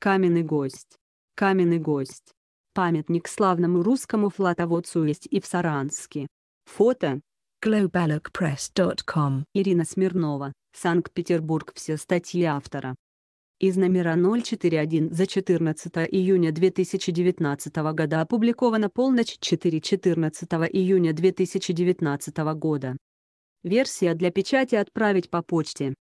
Каменный гость. Каменный гость. Памятник славному русскому флотоводцу есть и в Саранске. Фото. globallookpress.com Ирина Смирнова, Санкт-Петербург. Все статьи автора. Из номера 041 за 14 июня 2019 года опубликована полночь 4 14 июня 2019 года. Версия для печати отправить по почте.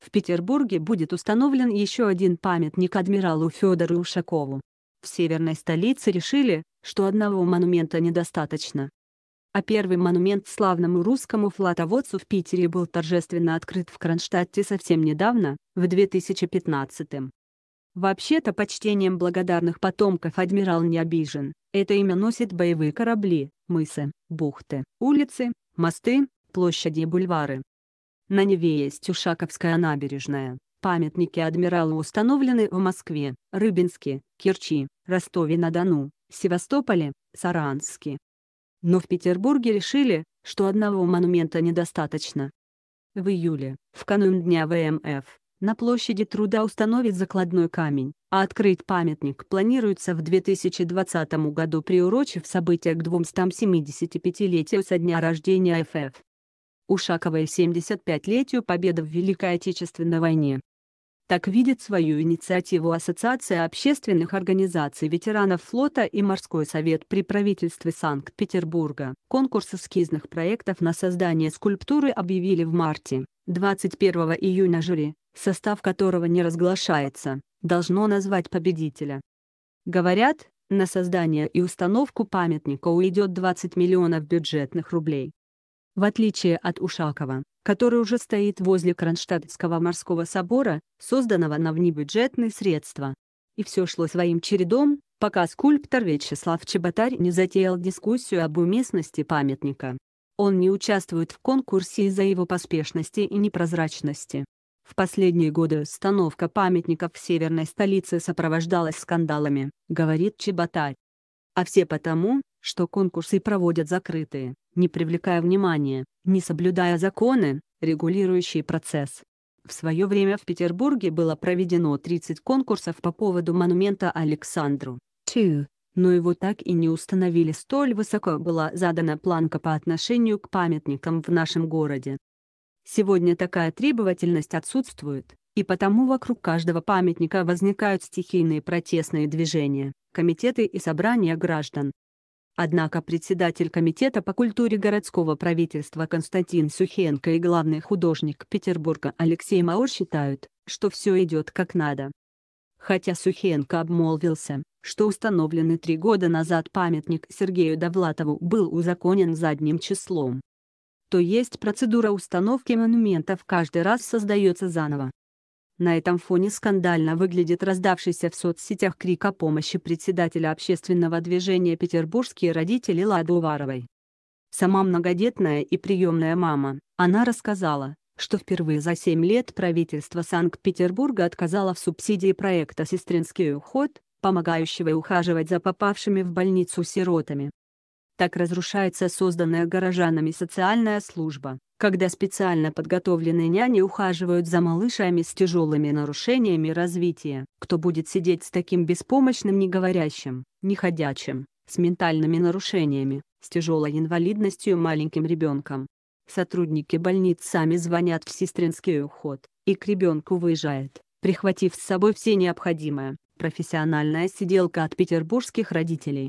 В Петербурге будет установлен еще один памятник адмиралу Федору Ушакову. В северной столице решили, что одного монумента недостаточно. А первый монумент славному русскому флотоводцу в Питере был торжественно открыт в Кронштадте совсем недавно, в 2015 -м. Вообще-то почтением благодарных потомков адмирал не обижен, это имя носит боевые корабли, мысы, бухты, улицы, мосты, площади и бульвары. На Неве есть Ушаковская набережная. Памятники адмиралу установлены в Москве, Рыбинске, Керчи, Ростове-на-Дону, Севастополе, Саранске. Но в Петербурге решили, что одного монумента недостаточно. В июле, в канун Дня ВМФ, на площади труда установят закладной камень, а открыть памятник планируется в 2020 году приурочив события к 275-летию со дня рождения ФФ. Ушаковой 75-летию победы в Великой Отечественной войне. Так видит свою инициативу Ассоциация общественных организаций ветеранов флота и Морской совет при правительстве Санкт-Петербурга. Конкурс эскизных проектов на создание скульптуры объявили в марте. 21 июня жюри, состав которого не разглашается, должно назвать победителя. Говорят, на создание и установку памятника уйдет 20 миллионов бюджетных рублей. В отличие от Ушакова, который уже стоит возле Кронштадтского морского собора, созданного на внебюджетные средства. И все шло своим чередом, пока скульптор Вячеслав Чеботарь не затеял дискуссию об уместности памятника. Он не участвует в конкурсе из-за его поспешности и непрозрачности. В последние годы установка памятников в северной столице сопровождалась скандалами, говорит Чеботарь. А все потому, что конкурсы проводят закрытые не привлекая внимания, не соблюдая законы, регулирующие процесс. В свое время в Петербурге было проведено 30 конкурсов по поводу монумента Александру. 2. Но его так и не установили столь высоко была задана планка по отношению к памятникам в нашем городе. Сегодня такая требовательность отсутствует, и потому вокруг каждого памятника возникают стихийные протестные движения, комитеты и собрания граждан, Однако председатель комитета по культуре городского правительства Константин Сухенко и главный художник Петербурга Алексей Маур считают, что все идет как надо. Хотя Сухенко обмолвился, что установленный три года назад памятник Сергею Довлатову был узаконен задним числом. То есть процедура установки монументов каждый раз создается заново. На этом фоне скандально выглядит раздавшийся в соцсетях крик о помощи председателя общественного движения «Петербургские родители» Лады Уваровой. Сама многодетная и приемная мама, она рассказала, что впервые за 7 лет правительство Санкт-Петербурга отказало в субсидии проекта «Сестринский уход», помогающего ухаживать за попавшими в больницу сиротами. Так разрушается созданная горожанами социальная служба, когда специально подготовленные няни ухаживают за малышами с тяжелыми нарушениями развития. Кто будет сидеть с таким беспомощным неговорящим, неходячим, с ментальными нарушениями, с тяжелой инвалидностью маленьким ребенком? Сотрудники больниц сами звонят в сестринский уход, и к ребенку выезжает, прихватив с собой все необходимое. Профессиональная сиделка от петербургских родителей,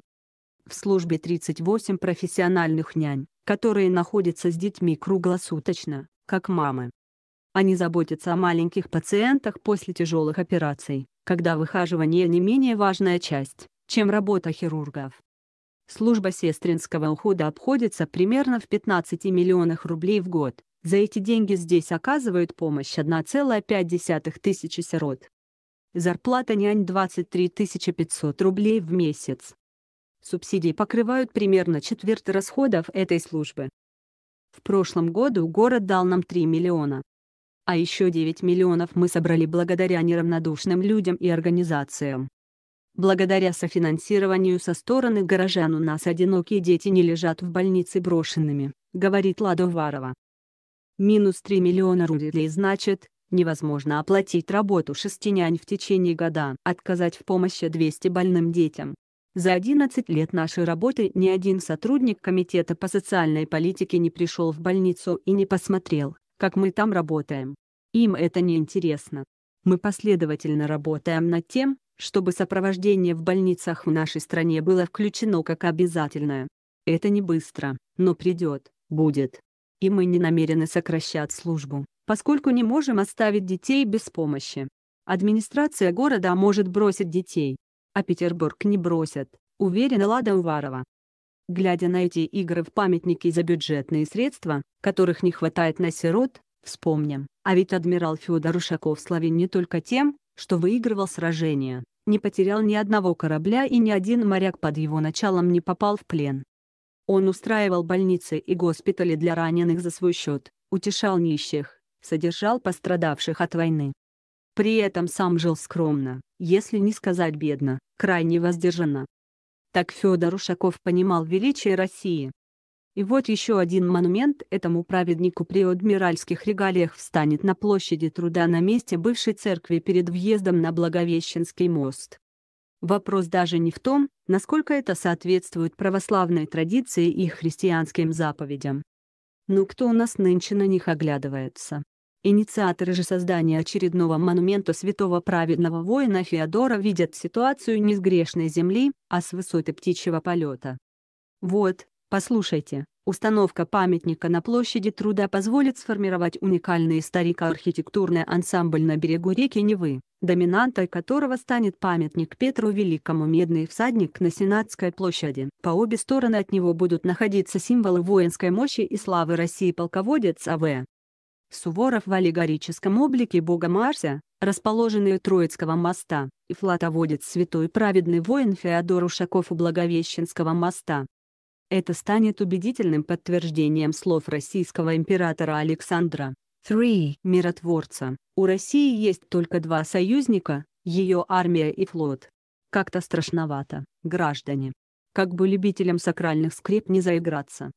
в службе 38 профессиональных нянь, которые находятся с детьми круглосуточно, как мамы. Они заботятся о маленьких пациентах после тяжелых операций, когда выхаживание не менее важная часть, чем работа хирургов. Служба сестринского ухода обходится примерно в 15 миллионах рублей в год. За эти деньги здесь оказывают помощь 1,5 тысячи сирот. Зарплата нянь 23 500 рублей в месяц. Субсидии покрывают примерно четверть расходов этой службы. В прошлом году город дал нам 3 миллиона. А еще 9 миллионов мы собрали благодаря неравнодушным людям и организациям. Благодаря софинансированию со стороны горожан у нас одинокие дети не лежат в больнице брошенными, говорит Варова. Минус 3 миллиона рублей значит, невозможно оплатить работу шести нянь в течение года, отказать в помощи 200 больным детям, за 11 лет нашей работы ни один сотрудник Комитета по социальной политике не пришел в больницу и не посмотрел, как мы там работаем. Им это не интересно. Мы последовательно работаем над тем, чтобы сопровождение в больницах в нашей стране было включено как обязательное. Это не быстро, но придет, будет. И мы не намерены сокращать службу, поскольку не можем оставить детей без помощи. Администрация города может бросить детей, а Петербург не бросят, уверена Лада Уварова. Глядя на эти игры в памятники за бюджетные средства, которых не хватает на сирот, вспомним, а ведь адмирал Федор Ушаков славен не только тем, что выигрывал сражения, не потерял ни одного корабля и ни один моряк под его началом не попал в плен. Он устраивал больницы и госпитали для раненых за свой счет, утешал нищих, содержал пострадавших от войны, при этом сам жил скромно, если не сказать бедно, крайне воздержанно. Так Федор Ушаков понимал величие России. И вот еще один монумент этому праведнику при адмиральских регалиях встанет на площади труда на месте бывшей церкви перед въездом на Благовещенский мост. Вопрос даже не в том, насколько это соответствует православной традиции и христианским заповедям. Ну кто у нас нынче на них оглядывается? Инициаторы же создания очередного монумента святого праведного воина Феодора видят ситуацию не с грешной земли, а с высоты птичьего полета. Вот, послушайте, установка памятника на площади труда позволит сформировать уникальный историко-архитектурный ансамбль на берегу реки Невы, доминантой которого станет памятник Петру Великому «Медный всадник» на Сенатской площади. По обе стороны от него будут находиться символы воинской мощи и славы России полководец А.В. Суворов в аллегорическом облике бога Марса, расположенный у Троицкого моста, и флотоводец святой праведный воин Феодор Ушаков у Благовещенского моста. Это станет убедительным подтверждением слов российского императора Александра. 3. Миротворца. У России есть только два союзника, ее армия и флот. Как-то страшновато, граждане. Как бы любителям сакральных скреп не заиграться.